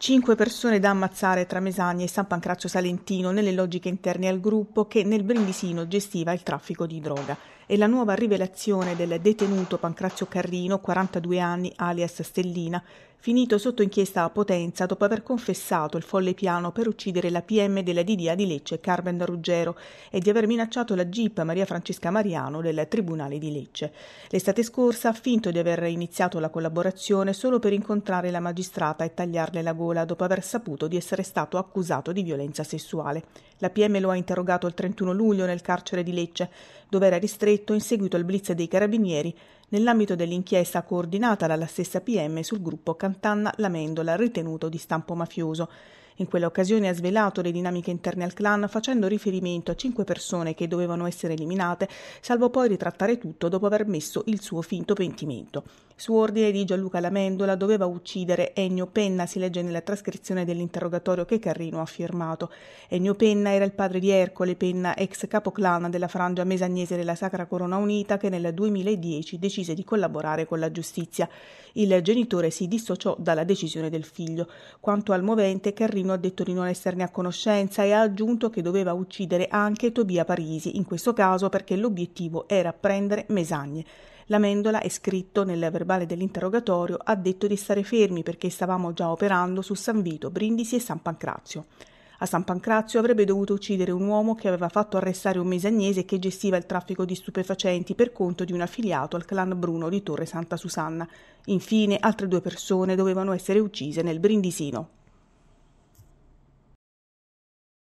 Cinque persone da ammazzare tra Mesagna e San Pancrazio Salentino nelle logiche interne al gruppo che nel Brindisino gestiva il traffico di droga. E la nuova rivelazione del detenuto Pancrazio Carrino, 42 anni, alias Stellina, finito sotto inchiesta a Potenza dopo aver confessato il folle piano per uccidere la PM della DDA di Lecce Carmen Ruggero e di aver minacciato la GIP Maria Francesca Mariano del Tribunale di Lecce. L'estate scorsa ha finto di aver iniziato la collaborazione solo per incontrare la magistrata e tagliarle la gola Lola dopo aver saputo di essere stato accusato di violenza sessuale. La PM lo ha interrogato il 31 luglio nel carcere di Lecce, dove era ristretto in seguito al blitz dei carabinieri nell'ambito dell'inchiesta coordinata dalla stessa PM sul gruppo Cantanna Lamendola ritenuto di stampo mafioso. In quell'occasione ha svelato le dinamiche interne al clan facendo riferimento a cinque persone che dovevano essere eliminate, salvo poi ritrattare tutto dopo aver messo il suo finto pentimento. Su ordine di Gianluca Lamendola doveva uccidere Ennio Penna, si legge nella trascrizione dell'interrogatorio che Carrino ha firmato. Ennio Penna era il padre di Ercole Penna, ex capoclan della frangia mesagnese della Sacra Corona Unita che nel 2010 decise di collaborare con la giustizia. Il genitore si dissociò dalla decisione del figlio. Quanto al movente, Carrino Martino ha detto di non esserne a conoscenza e ha aggiunto che doveva uccidere anche Tobia Parisi, in questo caso perché l'obiettivo era prendere Mesagne. La Mendola è scritto nel verbale dell'interrogatorio, ha detto di stare fermi perché stavamo già operando su San Vito, Brindisi e San Pancrazio. A San Pancrazio avrebbe dovuto uccidere un uomo che aveva fatto arrestare un mesagnese che gestiva il traffico di stupefacenti per conto di un affiliato al clan Bruno di Torre Santa Susanna. Infine, altre due persone dovevano essere uccise nel Brindisino.